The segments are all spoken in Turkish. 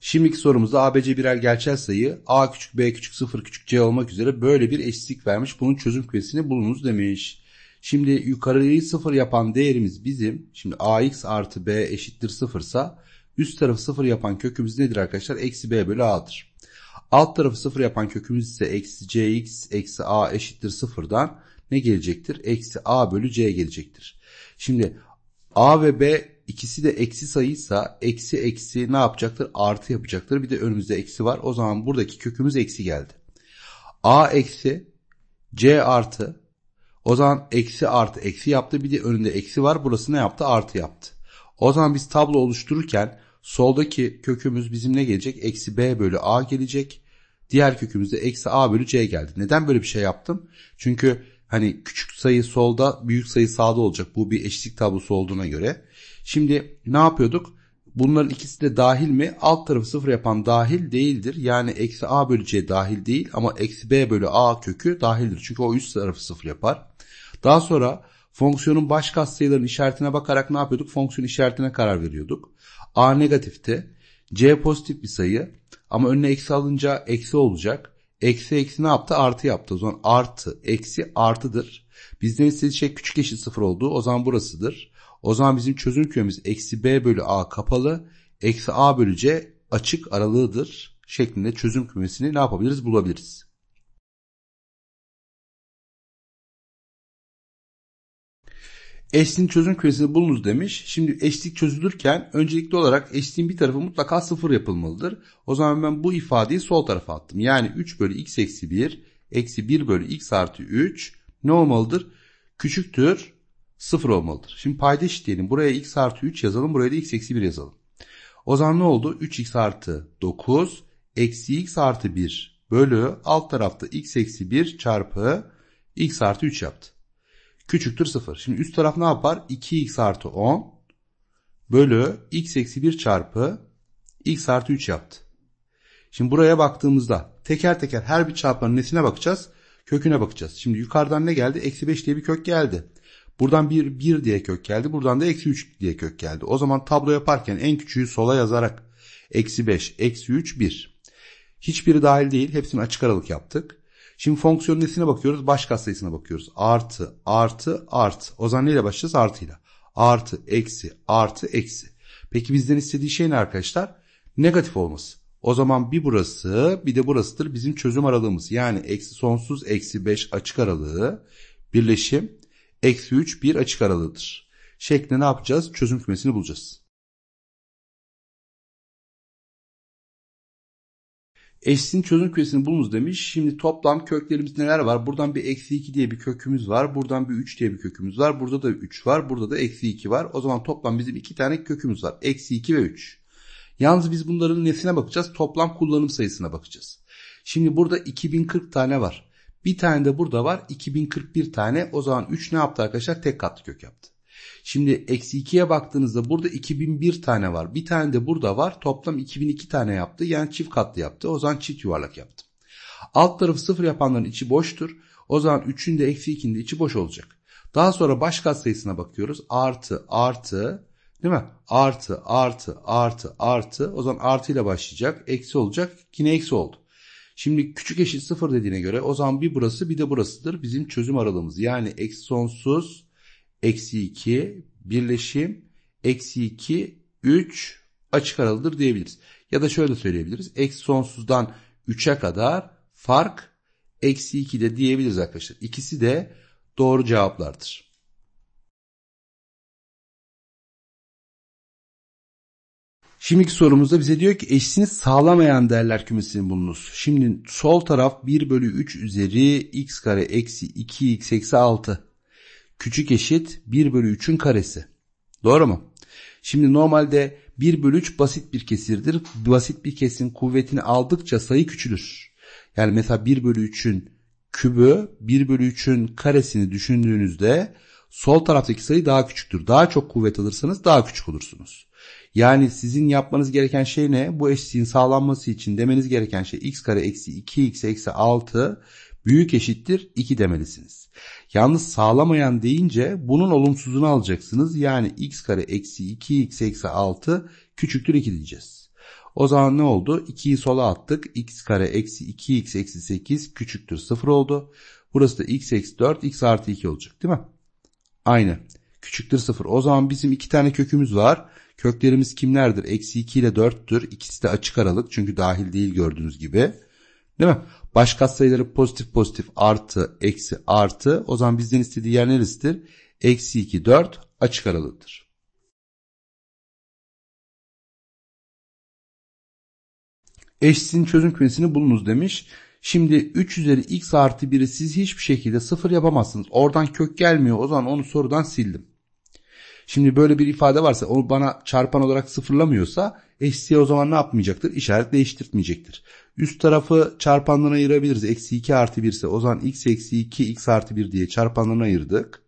Şimdiki sorumuzda ABC birer gerçel sayı A küçük B küçük 0 küçük C olmak üzere böyle bir eşitlik vermiş. Bunun çözüm kümesini bulunuz demiş. Şimdi yukarıyı 0 yapan değerimiz bizim. Şimdi AX artı B eşittir 0 sa üst tarafı 0 yapan kökümüz nedir arkadaşlar? Eksi B bölü A'dır. Alt tarafı 0 yapan kökümüz ise eksi CX eksi A eşittir 0'dan ne gelecektir? Eksi A bölü C gelecektir. Şimdi A ve B ikisi de eksi sayıysa eksi eksi ne yapacaktır? Artı yapacaktır. Bir de önümüzde eksi var. O zaman buradaki kökümüz eksi geldi. A eksi C artı o zaman eksi artı eksi yaptı. Bir de önünde eksi var. Burası ne yaptı? Artı yaptı. O zaman biz tablo oluştururken soldaki kökümüz bizim ne gelecek? Eksi B bölü A gelecek. Diğer kökümüz de eksi A bölü C geldi. Neden böyle bir şey yaptım? Çünkü hani küçük sayı solda büyük sayı sağda olacak. Bu bir eşitlik tablosu olduğuna göre. Şimdi ne yapıyorduk? Bunların ikisi de dahil mi? Alt tarafı sıfır yapan dahil değildir. Yani eksi a bölü c dahil değil ama eksi b bölü a kökü dahildir. Çünkü o üst tarafı sıfır yapar. Daha sonra fonksiyonun baş katsayıların işaretine bakarak ne yapıyorduk? Fonksiyon işaretine karar veriyorduk. a negatifte, c pozitif bir sayı ama önüne eksi alınca eksi olacak. Eksi eksi ne yaptı? Artı yaptı. O zaman artı eksi artıdır. Bizden istediği şey küçük eşit sıfır olduğu o zaman burasıdır. O zaman bizim çözüm kümemiz eksi b bölü a kapalı, eksi a bölü c açık aralığıdır şeklinde çözüm kümesini ne yapabiliriz bulabiliriz. Eşliğin çözüm kümesini bulunuz demiş. Şimdi eşlik çözülürken öncelikli olarak eşliğin bir tarafı mutlaka sıfır yapılmalıdır. O zaman ben bu ifadeyi sol tarafa attım. Yani 3 bölü x eksi 1 eksi 1 bölü x artı 3 ne olmalıdır? Küçüktür 0 olmalıdır. Şimdi payda eşitleyelim. Buraya x artı 3 yazalım. Buraya da x eksi 1 yazalım. O zaman ne oldu? 3x artı 9 eksi x artı 1 bölü alt tarafta x eksi 1 çarpı x artı 3 yaptı. Küçüktür 0. Şimdi üst taraf ne yapar? 2x artı 10 bölü x eksi 1 çarpı x artı 3 yaptı. Şimdi buraya baktığımızda teker teker her bir çarpanın nesine bakacağız? Köküne bakacağız. Şimdi yukarıdan ne geldi? Eksi 5 diye bir kök geldi. Buradan 1, 1 diye kök geldi. Buradan da eksi 3 diye kök geldi. O zaman tablo yaparken en küçüğü sola yazarak eksi 5, eksi 3, 1. Hiçbiri dahil değil. Hepsini açık aralık yaptık. Şimdi fonksiyon nesine bakıyoruz? Baş katsayısına bakıyoruz. Artı, artı, artı. O zaman neyle başlayacağız? Artıyla. Artı, eksi, artı, eksi. Peki bizden istediği şey ne arkadaşlar? Negatif olması. O zaman bir burası bir de burasıdır bizim çözüm aralığımız. Yani eksi sonsuz eksi 5 açık aralığı birleşim eksi 3 bir açık aralığıdır. Şeklinde ne yapacağız? Çözüm kümesini bulacağız. Eşsin çözüm kümesini bulunuz demiş. Şimdi toplam köklerimiz neler var? Buradan bir eksi 2 diye bir kökümüz var. Buradan bir 3 diye bir kökümüz var. Burada da 3 var. Burada da eksi 2 var. O zaman toplam bizim 2 tane kökümüz var. Eksi 2 ve 3. Yalnız biz bunların nesine bakacağız? Toplam kullanım sayısına bakacağız. Şimdi burada 2040 tane var. Bir tane de burada var 2041 tane o zaman 3 ne yaptı arkadaşlar tek katlı kök yaptı. Şimdi eksi 2'ye baktığınızda burada 2001 tane var. Bir tane de burada var. Toplam 2002 tane yaptı. Yani çift katlı yaptı. O zaman çift yuvarlak yaptı. Alt tarafı sıfır yapanların içi boştur. O zaman 3'ün de eksi 2'nin de içi boş olacak. Daha sonra baş kat sayısına bakıyoruz. Artı, artı, değil mi? Artı, artı, artı, artı. O zaman artı ile başlayacak. Eksi olacak. Yine eksi oldu. Şimdi küçük eşit sıfır dediğine göre o zaman bir burası bir de burasıdır bizim çözüm aralığımız. Yani eksi sonsuz eksi 2 birleşim eksi 2 3 açık aralıdır diyebiliriz. Ya da şöyle söyleyebiliriz. Eksi sonsuzdan 3'e kadar fark eksi 2 de diyebiliriz arkadaşlar. İkisi de doğru cevaplardır. Şimdiki sorumuzda bize diyor ki eşsini sağlamayan değerler kümesini bulunuz. Şimdi sol taraf 1 bölü 3 üzeri x kare eksi 2x eksi 6. Küçük eşit 1 bölü 3'ün karesi. Doğru mu? Şimdi normalde 1 bölü 3 basit bir kesirdir. Basit bir kesin kuvvetini aldıkça sayı küçülür. Yani mesela 1 bölü 3'ün kübü 1 bölü 3'ün karesini düşündüğünüzde sol taraftaki sayı daha küçüktür. Daha çok kuvvet alırsanız daha küçük olursunuz. Yani sizin yapmanız gereken şey ne? Bu eşitliğin sağlanması için demeniz gereken şey x kare eksi 2x eksi 6 büyük eşittir 2 demelisiniz. Yalnız sağlamayan deyince bunun olumsuzunu alacaksınız. Yani x kare eksi 2x eksi 6 küçüktür 2 diyeceğiz. O zaman ne oldu? 2'yi sola attık. x kare eksi 2x eksi 8 küçüktür 0 oldu. Burası da x eksi 4 x artı 2 olacak değil mi? Aynı. Küçüktür 0. O zaman bizim iki tane kökümüz var. Köklerimiz kimlerdir? Eksi 2 ile 4'tür. İkisi de açık aralık çünkü dahil değil gördüğünüz gibi. Değil mi? Baş katsayıları pozitif pozitif artı eksi artı. O zaman bizden istediği yer neresidir? Eksi 2 4 açık aralıktır. Eşsizin çözüm kümesini bulunuz demiş. Şimdi 3 üzeri x artı 1'i siz hiçbir şekilde sıfır yapamazsınız. Oradan kök gelmiyor. O zaman onu sorudan sildim. Şimdi böyle bir ifade varsa o bana çarpan olarak sıfırlamıyorsa eksiye o zaman ne yapmayacaktır? İşaret değiştirtmeyecektir. Üst tarafı çarpanlarına ayırabiliriz. Eksi 2 artı 1 ise o zaman x eksi 2 x artı 1 diye çarpanlarına ayırdık.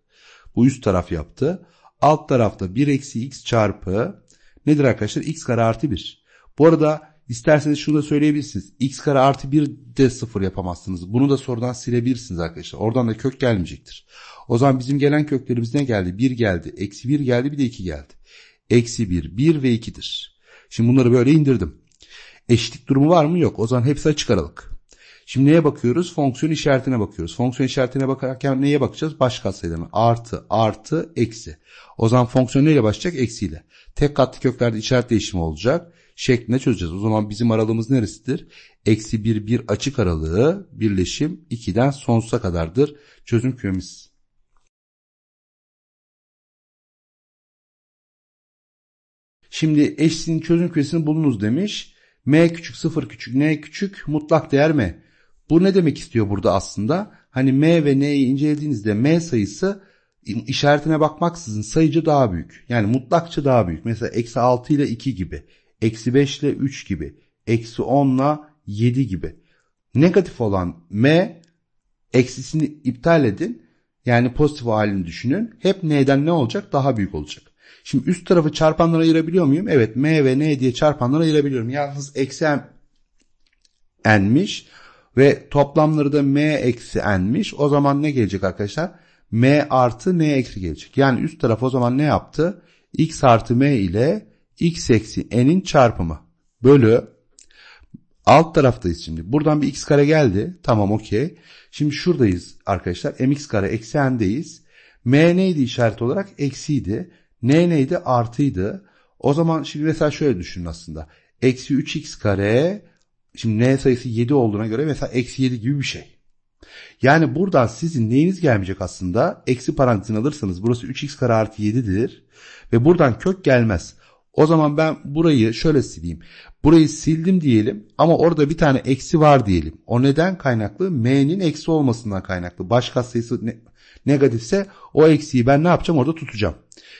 Bu üst taraf yaptı. Alt tarafta 1 eksi x çarpı nedir arkadaşlar? x kare artı 1. Bu arada İsterseniz şunu da söyleyebilirsiniz. x kare artı 1 de 0 yapamazsınız. Bunu da sorudan silebilirsiniz arkadaşlar. Oradan da kök gelmeyecektir. O zaman bizim gelen köklerimiz ne geldi? 1 geldi, eksi 1 geldi bir de 2 geldi. Eksi 1, 1 ve 2'dir. Şimdi bunları böyle indirdim. Eşitlik durumu var mı? Yok. O zaman hepsi açık aralık. Şimdi neye bakıyoruz? Fonksiyon işaretine bakıyoruz. Fonksiyon işaretine bakarken neye bakacağız? Başka katsayılarına. Artı, artı, eksi. O zaman fonksiyon neyle başlayacak? Eksiyle. Tek katlı köklerde işaret değişimi olacak şeklinde çözeceğiz. O zaman bizim aralığımız neresidir? Eksi 1, 1 açık aralığı birleşim 2'den sonsuza kadardır çözüm kümemiz. Şimdi eşsinin çözüm kümesini bulunuz demiş. M küçük 0 küçük N küçük mutlak değer mi? Bu ne demek istiyor burada aslında? Hani M ve N'yi incelediğinizde M sayısı işaretine bakmaksızın sayıcı daha büyük. Yani mutlakça daha büyük. Mesela eksi 6 ile 2 gibi eksi 5 ile 3 gibi, eksi 10 ile 7 gibi. Negatif olan m eksisini iptal edin. Yani pozitif halini düşünün. Hep n'den ne olacak? Daha büyük olacak. Şimdi üst tarafı çarpanlara ayırabiliyor muyum? Evet m ve n diye çarpanlara ayırabiliyorum. Yalnız eksi n'miş ve toplamları da m eksi n'miş. O zaman ne gelecek arkadaşlar? m artı n eksi gelecek. Yani üst taraf o zaman ne yaptı? x artı m ile x eksi n'in çarpımı bölü alt taraftayız şimdi. Buradan bir x kare geldi. Tamam okey. Şimdi şuradayız arkadaşlar. mx kare eksi n'deyiz. m neydi işaret olarak? Eksiydi. n neydi? Artıydı. O zaman şimdi mesela şöyle düşünün aslında. Eksi 3x kare şimdi n sayısı 7 olduğuna göre mesela eksi 7 gibi bir şey. Yani buradan sizin neyiniz gelmeyecek aslında? Eksi parantezin alırsanız burası 3x kare artı 7'dir. Ve buradan kök gelmez. O zaman ben burayı şöyle sileyim. Burayı sildim diyelim ama orada bir tane eksi var diyelim. O neden kaynaklı? M'nin eksi olmasından kaynaklı. Başka sayısı ne, negatifse o eksiyi ben ne yapacağım orada tutacağım.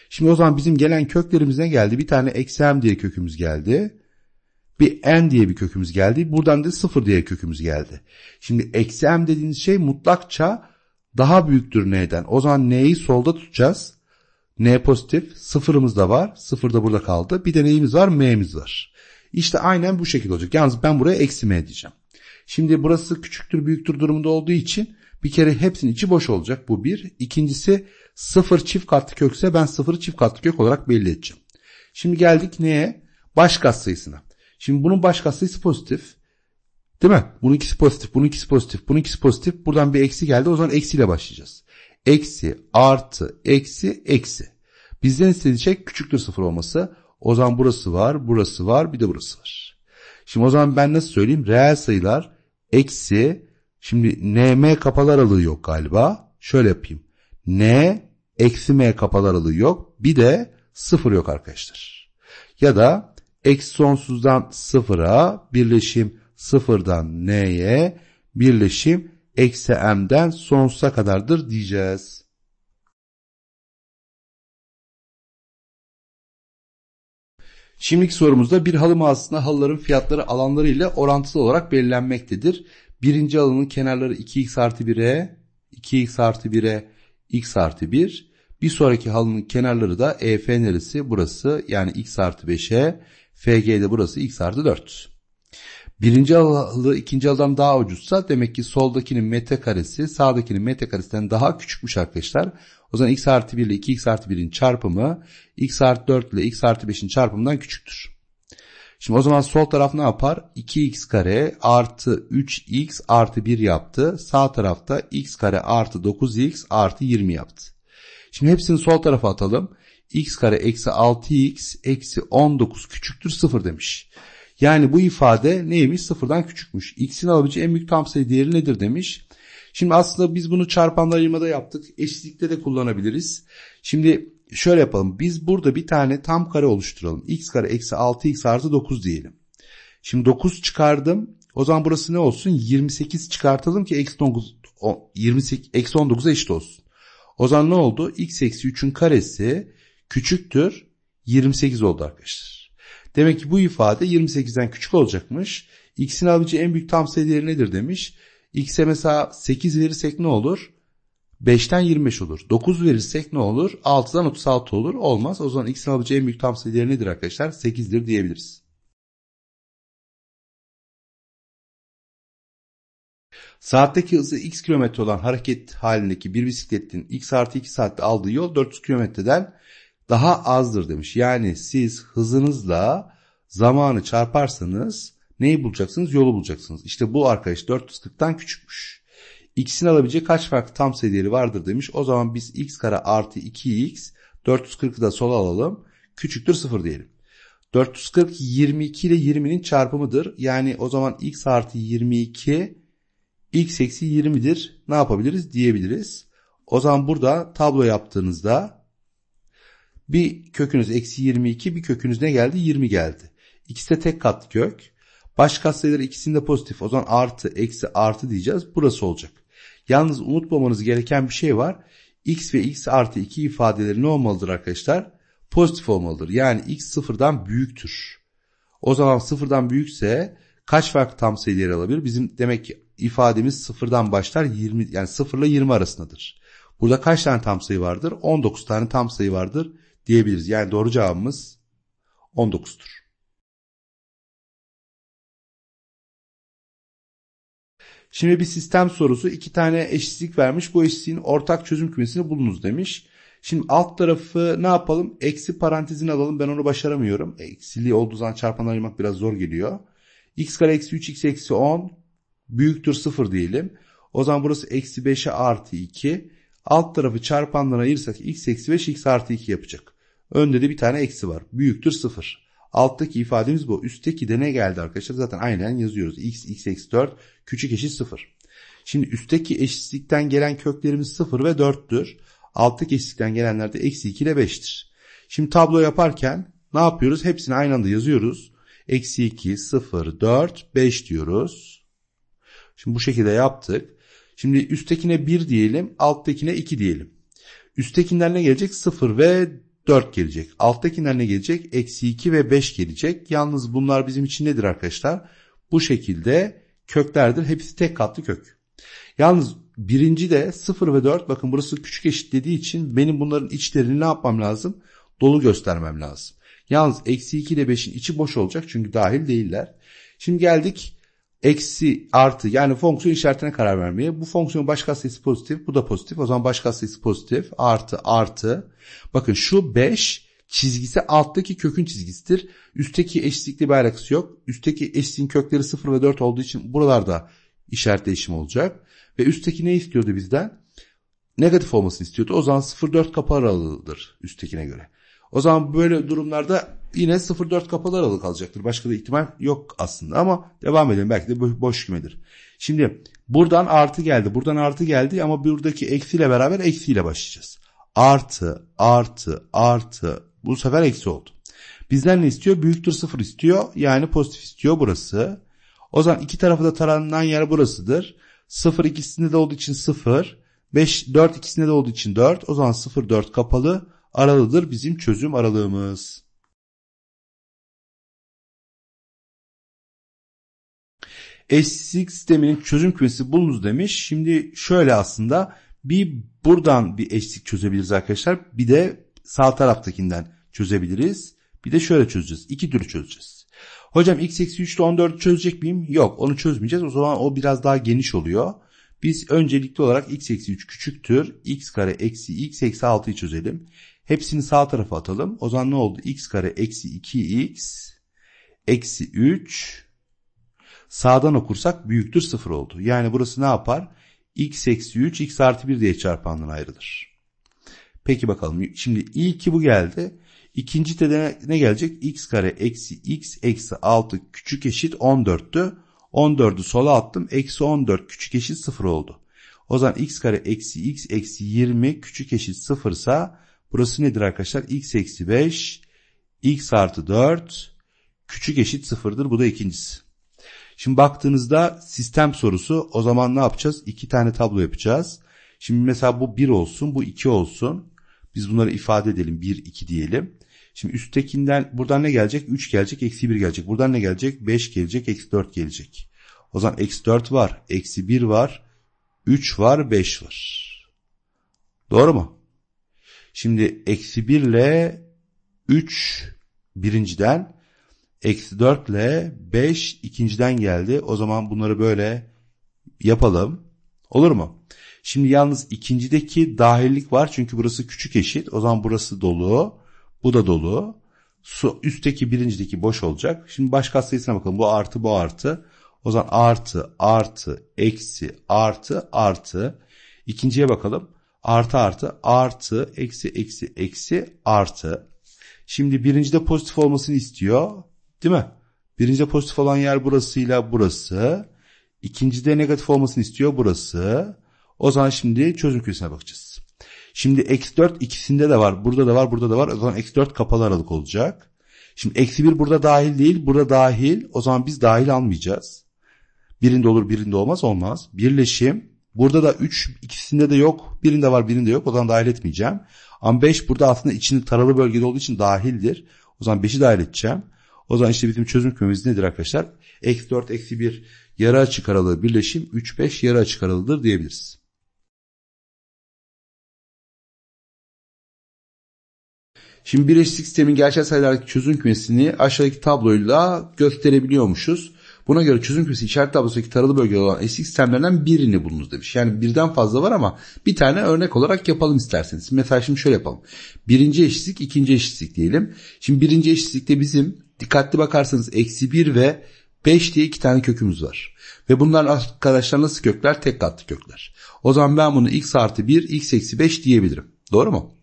Şimdi o zaman bizim gelen köklerimiz ne geldi? Bir tane eksi m diye kökümüz geldi. Bir n diye bir kökümüz geldi. Buradan da sıfır diye kökümüz geldi. Şimdi eksi m dediğiniz şey mutlakça daha büyüktür n'den. O zaman n'yi solda tutacağız. N pozitif, sıfırımız da var. Sıfır da burada kaldı. Bir de neyimiz var? M'miz var. İşte aynen bu şekilde olacak. Yalnız ben buraya eksi M diyeceğim. Şimdi burası küçüktür büyüktür durumunda olduğu için bir kere hepsinin içi boş olacak. Bu bir. İkincisi sıfır çift katlı kökse ben sıfırı çift katlı kök olarak belli edeceğim. Şimdi geldik neye? Baş sayısına. Şimdi bunun baş sayısı pozitif. Değil mi? Bunun ikisi pozitif, bunun ikisi pozitif, bunun ikisi pozitif. Buradan bir eksi geldi. O zaman eksiyle başlayacağız eksi artı eksi eksi. Bizden isteyecek şey küçüktür sıfır olması. O zaman burası var, burası var, bir de burası var. Şimdi o zaman ben nasıl söyleyeyim? Reel sayılar eksi, şimdi nm kapalı aralığı yok galiba. Şöyle yapayım. n eksi m kapalı aralığı yok. Bir de sıfır yok arkadaşlar. Ya da eksi sonsuzdan sıfıra birleşim sıfırdan n'ye birleşim eksi m'den sonsuza kadardır diyeceğiz. Şimdiki sorumuzda bir halı mağazasında halıların fiyatları alanları ile orantılı olarak belirlenmektedir. Birinci halının kenarları 2x artı 1'e, 2x artı 1'e, x artı 1. Bir sonraki halının kenarları da EF neresi? Burası yani x artı 5'e, FG de burası x artı 4 birinci alı ikinci alıdan daha ucuzsa demek ki soldakinin metrekaresi sağdakinin metrekaresinden daha küçükmüş arkadaşlar. O zaman x artı 1 ile 2x artı 1'in çarpımı x artı 4 ile x artı 5'in çarpımından küçüktür. Şimdi o zaman sol taraf ne yapar? 2x kare artı 3x artı 1 yaptı. Sağ tarafta x kare artı 9x artı 20 yaptı. Şimdi hepsini sol tarafa atalım. x kare eksi 6x eksi 19 küçüktür 0 demiş. Yani bu ifade neymiş? Sıfırdan küçükmüş. X'in alabileceği en büyük tam sayı değeri nedir demiş. Şimdi aslında biz bunu çarpanlar ayırmada yaptık. Eşitlikte de kullanabiliriz. Şimdi şöyle yapalım. Biz burada bir tane tam kare oluşturalım. X kare eksi 6x artı 9 diyelim. Şimdi 9 çıkardım. O zaman burası ne olsun? 28 çıkartalım ki eksi 19, 28, 19'a eşit olsun. O zaman ne oldu? X eksi 3'ün karesi küçüktür. 28 oldu arkadaşlar. Demek ki bu ifade 28'den küçük olacakmış. X'in alabileceği en büyük tam sayı değeri nedir demiş. X'e mesela 8 verirsek ne olur? 5'ten 25 olur. 9 verirsek ne olur? 6'dan 36 olur. Olmaz. O zaman X'in alabileceği en büyük tam sayı değeri nedir arkadaşlar? 8'dir diyebiliriz. Saatteki hızı x kilometre olan hareket halindeki bir bisikletin x artı 2 saatte aldığı yol 400 kilometreden daha azdır demiş. Yani siz hızınızla zamanı çarparsanız neyi bulacaksınız? Yolu bulacaksınız. İşte bu arkadaş 440'tan küçükmüş. X'in alabileceği kaç farklı tam sayı vardır demiş. O zaman biz x kare artı 2x 440'ı da sola alalım. Küçüktür 0 diyelim. 440 22 ile 20'nin çarpımıdır. Yani o zaman x artı 22 x eksi 20'dir. Ne yapabiliriz? Diyebiliriz. O zaman burada tablo yaptığınızda bir kökünüz eksi 22 bir kökünüz ne geldi? 20 geldi. İkisi de tek kat kök. Baş katsayıları ikisinde pozitif. O zaman artı eksi artı diyeceğiz. Burası olacak. Yalnız unutmamanız gereken bir şey var. X ve X artı 2 ifadeleri ne olmalıdır arkadaşlar? Pozitif olmalıdır. Yani X sıfırdan büyüktür. O zaman sıfırdan büyükse kaç farklı tam sayı alabilir? Bizim demek ki ifademiz sıfırdan başlar 20 yani sıfırla 20 arasındadır. Burada kaç tane tam sayı vardır? 19 tane tam sayı vardır diyebiliriz. Yani doğru cevabımız 19'dur. Şimdi bir sistem sorusu iki tane eşitlik vermiş. Bu eşitliğin ortak çözüm kümesini bulunuz demiş. Şimdi alt tarafı ne yapalım? Eksi parantezini alalım. Ben onu başaramıyorum. E, Eksili olduğu zaman çarpanları ayırmak biraz zor geliyor. x kare eksi 3 x eksi 10 büyüktür 0 diyelim. O zaman burası eksi 5'e artı 2. Alt tarafı çarpanlara ayırırsak x eksi 5 x artı 2 yapacak. Önde de bir tane eksi var. Büyüktür 0. Alttaki ifademiz bu. Üstteki de ne geldi arkadaşlar? Zaten aynen yazıyoruz. x, x eksi 4 küçük eşit 0. Şimdi üstteki eşitlikten gelen köklerimiz 0 ve 4'tür. Alttaki eşitlikten gelenler de eksi 2 ile 5'tir. Şimdi tablo yaparken ne yapıyoruz? Hepsini aynı anda yazıyoruz. Eksi 2, 0, 4, 5 diyoruz. Şimdi bu şekilde yaptık. Şimdi üsttekine 1 diyelim, alttakine 2 diyelim. Üsttekinden ne gelecek? 0 ve 4 gelecek. Alttakinden ne gelecek? Eksi 2 ve 5 gelecek. Yalnız bunlar bizim için nedir arkadaşlar? Bu şekilde köklerdir. Hepsi tek katlı kök. Yalnız birinci de 0 ve 4 bakın burası küçük eşit dediği için benim bunların içlerini ne yapmam lazım? Dolu göstermem lazım. Yalnız eksi 2 ile 5'in içi boş olacak çünkü dahil değiller. Şimdi geldik eksi artı yani fonksiyon işaretine karar vermeye. Bu fonksiyon başka sayısı pozitif bu da pozitif o zaman başka sayısı pozitif artı artı. Bakın şu 5 çizgisi alttaki kökün çizgisidir. Üstteki eşitlikle bir alakası yok. Üstteki eşitliğin kökleri 0 ve 4 olduğu için buralarda işaret değişimi olacak. Ve üstteki ne istiyordu bizden? Negatif olmasını istiyordu. O zaman 0-4 kapı aralığıdır üsttekine göre. O zaman böyle durumlarda yine 0.4 kapalı aralık alacaktır. Başka da ihtimal yok aslında ama devam edelim. Belki de boş kümedir. Şimdi buradan artı geldi. Buradan artı geldi ama buradaki eksiyle beraber eksiyle başlayacağız. Artı, artı, artı. Bu sefer eksi oldu. Bizden ne istiyor? Büyüktür 0 istiyor. Yani pozitif istiyor burası. O zaman iki tarafı da taranan yer burasıdır. 0 ikisinde de olduğu için 0. 5, 4 ikisinde de olduğu için 4. O zaman 0, 4 kapalı aralıdır bizim çözüm aralığımız. Eşsizlik sisteminin çözüm kümesi bulunuz demiş. Şimdi şöyle aslında bir buradan bir eşlik çözebiliriz arkadaşlar. Bir de sağ taraftakinden çözebiliriz. Bir de şöyle çözeceğiz. İki türlü çözeceğiz. Hocam x eksi 3 ile 14'ü çözecek miyim? Yok onu çözmeyeceğiz. O zaman o biraz daha geniş oluyor. Biz öncelikli olarak x eksi 3 küçüktür. x kare eksi x eksi 6'yı çözelim. Hepsini sağ tarafa atalım. O zaman ne oldu? x kare eksi 2x eksi 3 sağdan okursak büyüktür 0 oldu. Yani burası ne yapar? x eksi 3 x artı 1 diye çarpandan ayrılır. Peki bakalım. Şimdi iyi ki bu geldi. İkinci tede ne gelecek? x kare eksi x eksi 6 küçük eşit 14'tü. 14'ü sola attım. Eksi 14 küçük eşit 0 oldu. O zaman x kare eksi x eksi 20 küçük eşit 0 ise Burası nedir arkadaşlar? x eksi 5, x artı 4 küçük eşit sıfırdır. Bu da ikincisi. Şimdi baktığınızda sistem sorusu o zaman ne yapacağız? İki tane tablo yapacağız. Şimdi mesela bu 1 olsun bu 2 olsun. Biz bunları ifade edelim 1 2 diyelim. Şimdi üsttekinden buradan ne gelecek? 3 gelecek eksi 1 gelecek. Buradan ne gelecek? 5 gelecek eksi 4 gelecek. O zaman eksi 4 var eksi 1 var 3 var 5 var. Doğru mu? Şimdi eksi 1 ile 3 birinciden eksi 4 ile 5 ikinciden geldi. O zaman bunları böyle yapalım. Olur mu? Şimdi yalnız ikincideki dahillik var çünkü burası küçük eşit. O zaman burası dolu. Bu da dolu. Su, üstteki birincideki boş olacak. Şimdi başka sayısına bakalım. Bu artı bu artı. O zaman artı artı eksi artı artı. İkinciye bakalım artı artı artı eksi eksi eksi artı. Şimdi birincide pozitif olmasını istiyor değil mi? Birincide pozitif olan yer burasıyla burası. İkincide negatif olmasını istiyor burası. O zaman şimdi çözüm küresine bakacağız. Şimdi eksi 4 ikisinde de var. Burada da var, burada da var. O zaman eksi 4 kapalı aralık olacak. Şimdi eksi 1 burada dahil değil, burada dahil. O zaman biz dahil almayacağız. Birinde olur, birinde olmaz, olmaz. Birleşim Burada da 3 ikisinde de yok. Birinde var birinde yok. O zaman dahil etmeyeceğim. Ama 5 burada aslında içinde taralı bölgede olduğu için dahildir. O zaman 5'i dahil edeceğim. O zaman işte bizim çözüm kümemiz nedir arkadaşlar? Eksi 4 eksi 1 yarı açık aralığı birleşim 3 5 yarı açık aralığıdır diyebiliriz. Şimdi birleşik sistemin gerçel sayılardaki çözüm kümesini aşağıdaki tabloyla gösterebiliyormuşuz. Buna göre çözüm kümesi işaret tablosundaki taralı bölge olan SX sistemlerinden birini bulunuz demiş. Yani birden fazla var ama bir tane örnek olarak yapalım isterseniz. Mesela şimdi şöyle yapalım. Birinci eşitlik, ikinci eşitlik diyelim. Şimdi birinci eşitlikte bizim dikkatli bakarsanız eksi 1 ve 5 diye iki tane kökümüz var. Ve bunlar arkadaşlar nasıl kökler? Tek katlı kökler. O zaman ben bunu x artı 1, x eksi 5 diyebilirim. Doğru mu?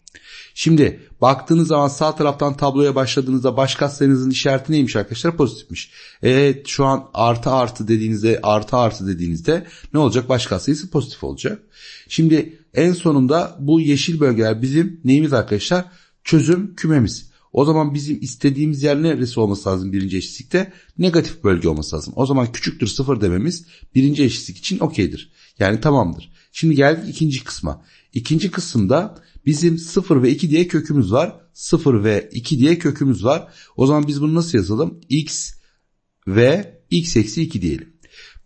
Şimdi baktığınız zaman sağ taraftan tabloya başladığınızda baş sayınızın işareti neymiş arkadaşlar? Pozitifmiş. Evet şu an artı artı dediğinizde artı artı dediğinizde ne olacak? Baş sayısı pozitif olacak. Şimdi en sonunda bu yeşil bölgeler bizim neyimiz arkadaşlar? Çözüm kümemiz. O zaman bizim istediğimiz yer neresi olması lazım birinci eşitlikte? Negatif bölge olması lazım. O zaman küçüktür sıfır dememiz birinci eşitlik için okeydir. Yani tamamdır. Şimdi geldik ikinci kısma. İkinci kısımda bizim 0 ve 2 diye kökümüz var. 0 ve 2 diye kökümüz var. O zaman biz bunu nasıl yazalım? x ve x eksi 2 diyelim.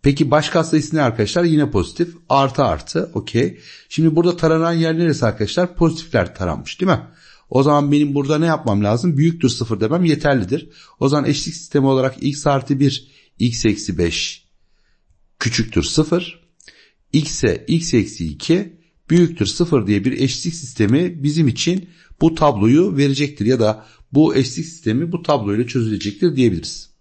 Peki baş katsayısı ne arkadaşlar? Yine pozitif. Artı artı. Okey. Şimdi burada taranan yer neresi arkadaşlar? Pozitifler taranmış değil mi? O zaman benim burada ne yapmam lazım? Büyüktür 0 demem yeterlidir. O zaman eşlik sistemi olarak x artı 1, x eksi 5 küçüktür 0, x'e x eksi 2 büyüktür 0 diye bir eşlik sistemi bizim için bu tabloyu verecektir ya da bu eşlik sistemi bu tabloyla çözülecektir diyebiliriz.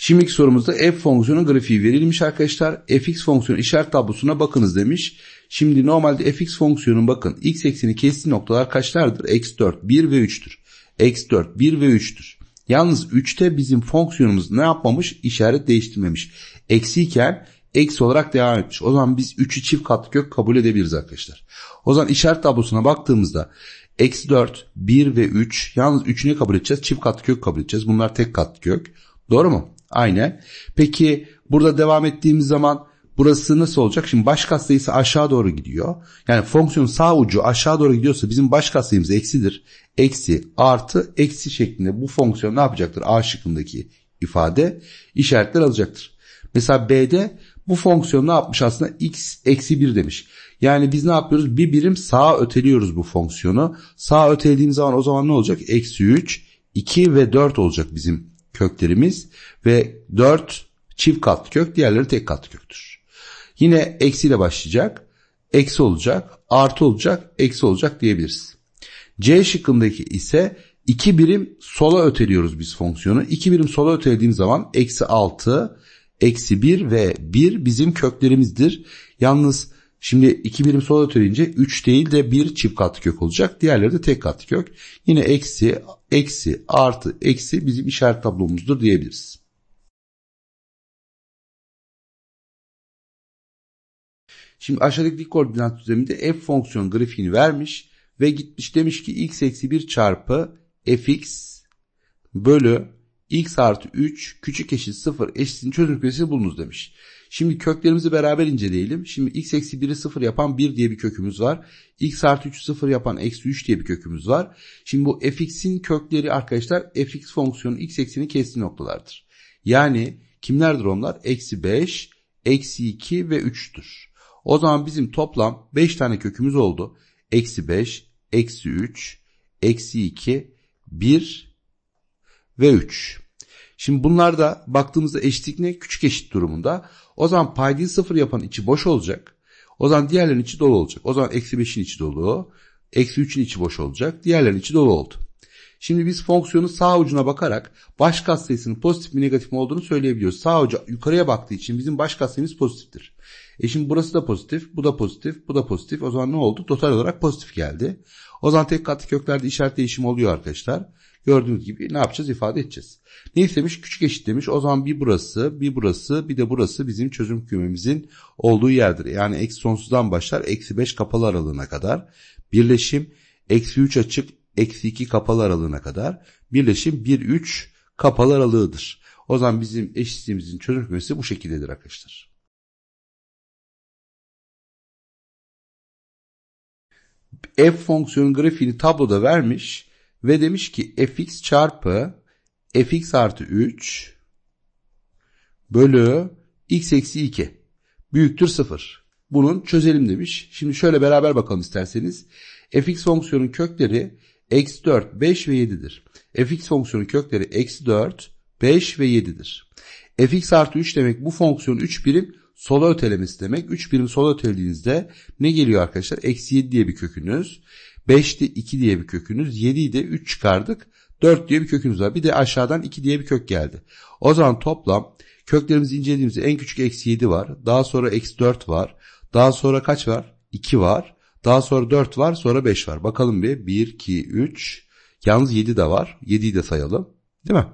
Şimdiki sorumuzda f fonksiyonu grafiği verilmiş arkadaşlar. fx fonksiyonu işaret tablosuna bakınız demiş. Şimdi normalde fx fonksiyonun bakın x ekseni kestiği noktalar kaçlardır? x4 1 ve 3'tür. x4 1 ve 3'tür. Yalnız 3'te bizim fonksiyonumuz ne yapmamış? İşaret değiştirmemiş eksiyken eksi olarak devam etmiş. O zaman biz 3'ü çift kat kök kabul edebiliriz arkadaşlar. O zaman işaret tablosuna baktığımızda eksi 4, 1 ve 3 yalnız 3'ünü kabul edeceğiz. Çift kat kök kabul edeceğiz. Bunlar tek kat kök. Doğru mu? Aynen. Peki burada devam ettiğimiz zaman burası nasıl olacak? Şimdi baş katsayısı aşağı doğru gidiyor. Yani fonksiyonun sağ ucu aşağı doğru gidiyorsa bizim baş katsayımız eksidir. Eksi artı eksi şeklinde bu fonksiyon ne yapacaktır? A şıkkındaki ifade işaretler alacaktır. Mesela B'de bu fonksiyon ne yapmış aslında x eksi 1 demiş. Yani biz ne yapıyoruz bir birim sağa öteliyoruz bu fonksiyonu. Sağa ötelediğim zaman o zaman ne olacak? Eksi 3, 2 ve 4 olacak bizim köklerimiz. Ve 4 çift katlı kök diğerleri tek katlı köktür. Yine eksiyle başlayacak. Eksi olacak, artı olacak, eksi olacak diyebiliriz. C şıkkındaki ise 2 birim sola öteliyoruz biz fonksiyonu. 2 birim sola ötelediğim zaman eksi 6, eksi 1 ve 1 bizim köklerimizdir. Yalnız şimdi 2 birim sola töreyince 3 değil de 1 çift katlı kök olacak. Diğerleri de tek katlı kök. Yine eksi, eksi, artı, eksi bizim işaret tablomuzdur diyebiliriz. Şimdi aşağıdaki dik koordinat düzleminde f fonksiyon grafiğini vermiş ve gitmiş demiş ki x eksi 1 çarpı fx bölü x artı 3 küçük eşit 0 eşitinin çözüm kümesini bulunuz demiş. Şimdi köklerimizi beraber inceleyelim. Şimdi x eksi 1'i 0 yapan 1 diye bir kökümüz var. x artı 3'ü 0 yapan eksi 3 diye bir kökümüz var. Şimdi bu fx'in kökleri arkadaşlar fx fonksiyonu x ekseni kestiği noktalardır. Yani kimlerdir onlar? Eksi 5, eksi 2 ve 3'tür. O zaman bizim toplam 5 tane kökümüz oldu. Eksi 5, eksi 3, eksi 2, 1 ve 3. Şimdi bunlar da baktığımızda eşitlik ne? Küçük eşit durumunda. O zaman paydayı sıfır yapan içi boş olacak. O zaman diğerlerin içi dolu olacak. O zaman eksi 5'in içi dolu. Eksi 3'ün içi boş olacak. Diğerlerin içi dolu oldu. Şimdi biz fonksiyonun sağ ucuna bakarak baş katsayısının pozitif mi negatif mi olduğunu söyleyebiliyoruz. Sağ ucu yukarıya baktığı için bizim baş katsayımız pozitiftir. E şimdi burası da pozitif, bu da pozitif, bu da pozitif. O zaman ne oldu? Total olarak pozitif geldi. O zaman tek katlı köklerde işaret değişimi oluyor arkadaşlar. Gördüğünüz gibi ne yapacağız ifade edeceğiz. Ne istemiş? Küçük eşit demiş. O zaman bir burası, bir burası, bir de burası bizim çözüm kümemizin olduğu yerdir. Yani eksi sonsuzdan başlar. Eksi 5 kapalı aralığına kadar. Birleşim eksi 3 açık, eksi 2 kapalı aralığına kadar. Birleşim 1, 3 kapalı aralığıdır. O zaman bizim eşitliğimizin çözüm kümesi bu şekildedir arkadaşlar. F fonksiyonun grafiğini tabloda vermiş ve demiş ki fx çarpı fx artı 3 bölü x eksi 2 büyüktür 0. Bunun çözelim demiş. Şimdi şöyle beraber bakalım isterseniz. fx fonksiyonun kökleri eksi 4, 5 ve 7'dir. fx fonksiyonun kökleri eksi 4, 5 ve 7'dir. fx artı 3 demek bu fonksiyonun 3 birim sola ötelemesi demek. 3 birim sola ötelediğinizde ne geliyor arkadaşlar? Eksi 7 diye bir kökünüz. 5'ti 2 diye bir kökünüz. 7'yi de 3 çıkardık. 4 diye bir kökünüz var. Bir de aşağıdan 2 diye bir kök geldi. O zaman toplam köklerimizi incelediğimizde en küçük eksi 7 var. Daha sonra eksi 4 var. Daha sonra kaç var? 2 var. Daha sonra 4 var. Sonra 5 var. Bakalım bir. 1, 2, 3. Yalnız 7 de var. 7'yi de sayalım. Değil mi?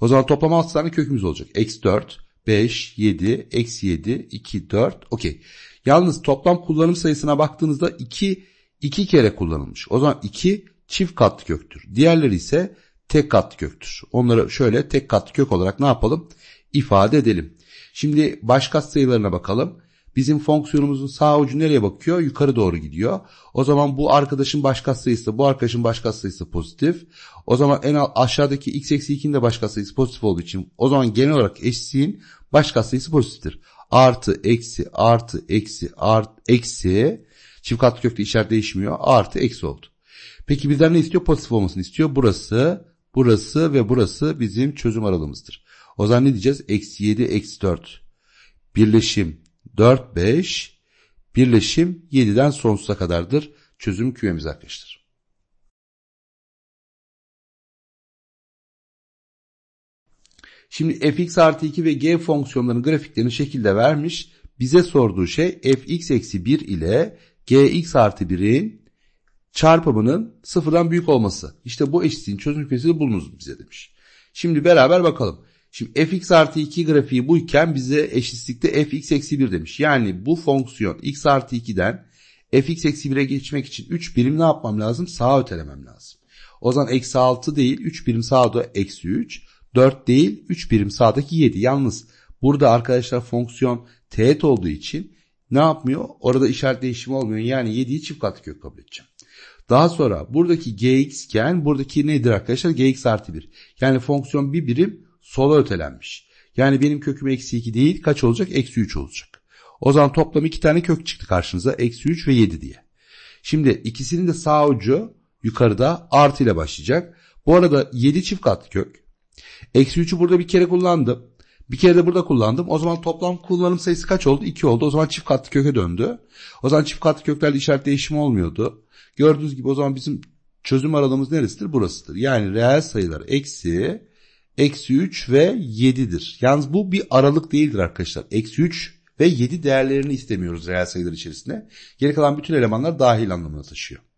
O zaman toplam 6 tane kökümüz olacak. Eksi 4, 5, 7, eksi 7, 2, 4. Okey. Yalnız toplam kullanım sayısına baktığınızda 2 iki kere kullanılmış. O zaman iki çift katlı köktür. Diğerleri ise tek katlı köktür. Onları şöyle tek katlı kök olarak ne yapalım? İfade edelim. Şimdi baş sayılarına bakalım. Bizim fonksiyonumuzun sağ ucu nereye bakıyor? Yukarı doğru gidiyor. O zaman bu arkadaşın baş sayısı, bu arkadaşın baş sayısı pozitif. O zaman en aşağıdaki x eksi 2'nin de baş sayısı pozitif olduğu için o zaman genel olarak eşsizliğin baş sayısı pozitiftir. Artı, eksi, artı, eksi, artı, eksi Çift katlı köfte içer değişmiyor. Artı eksi oldu. Peki bizden ne istiyor? Pozitif olmasını istiyor. Burası, burası ve burası bizim çözüm aralığımızdır. O zaman ne diyeceğiz? Eksi 7, eksi 4. Birleşim 4, 5. Birleşim 7'den sonsuza kadardır. Çözüm kümemiz arkadaşlar. Şimdi fx artı 2 ve g fonksiyonlarının grafiklerini şekilde vermiş. Bize sorduğu şey fx eksi 1 ile gx artı 1'in çarpımının sıfırdan büyük olması. İşte bu eşitliğin çözüm kümesini bulunuz bize demiş. Şimdi beraber bakalım. Şimdi fx artı 2 grafiği buyken bize eşitlikte fx eksi 1 demiş. Yani bu fonksiyon x artı 2'den fx eksi 1'e geçmek için 3 birim ne yapmam lazım? Sağa ötelemem lazım. O zaman eksi 6 değil 3 birim sağda eksi 3. 4 değil 3 birim sağdaki 7. Yalnız burada arkadaşlar fonksiyon teğet olduğu için ne yapmıyor? Orada işaret değişimi olmuyor. Yani 7'yi çift katlı kök kabul edeceğim. Daha sonra buradaki gx iken buradaki nedir arkadaşlar? gx artı 1. Yani fonksiyon bir birim sola ötelenmiş. Yani benim köküm eksi 2 değil kaç olacak? Eksi 3 olacak. O zaman toplam iki tane kök çıktı karşınıza. Eksi 3 ve 7 diye. Şimdi ikisinin de sağ ucu yukarıda artı ile başlayacak. Bu arada 7 çift katlı kök. Eksi 3'ü burada bir kere kullandım. Bir kere de burada kullandım. O zaman toplam kullanım sayısı kaç oldu? 2 oldu. O zaman çift katlı köke döndü. O zaman çift katlı köklerde işaret değişimi olmuyordu. Gördüğünüz gibi o zaman bizim çözüm aralığımız neresidir? Burasıdır. Yani reel sayılar eksi, eksi 3 ve 7'dir. Yalnız bu bir aralık değildir arkadaşlar. Eksi 3 ve 7 değerlerini istemiyoruz reel sayılar içerisinde. Geri kalan bütün elemanlar dahil anlamına taşıyor.